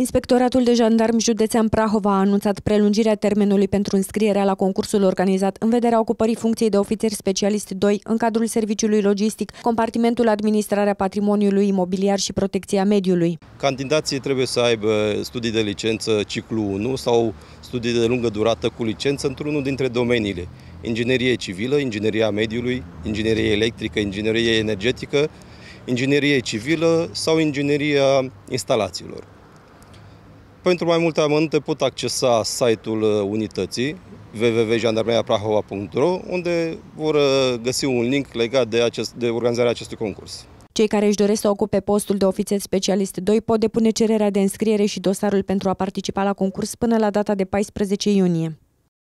Inspectoratul de jandarmi județean Prahova a anunțat prelungirea termenului pentru înscrierea la concursul organizat în vederea ocupării funcției de ofițer specialist 2 în cadrul serviciului logistic, compartimentul administrarea patrimoniului imobiliar și protecția mediului. Candidații trebuie să aibă studii de licență ciclu 1 sau studii de lungă durată cu licență într-unul dintre domeniile inginerie civilă, ingineria mediului, inginerie electrică, inginerie energetică, inginerie civilă sau ingineria instalațiilor. Pentru mai multe amănunte pot accesa site-ul uh, unității www.jandarmeriaprahova.ro unde vor uh, găsi un link legat de, acest, de organizarea acestui concurs. Cei care își doresc să ocupe postul de ofițer specialist 2 pot depune cererea de înscriere și dosarul pentru a participa la concurs până la data de 14 iunie.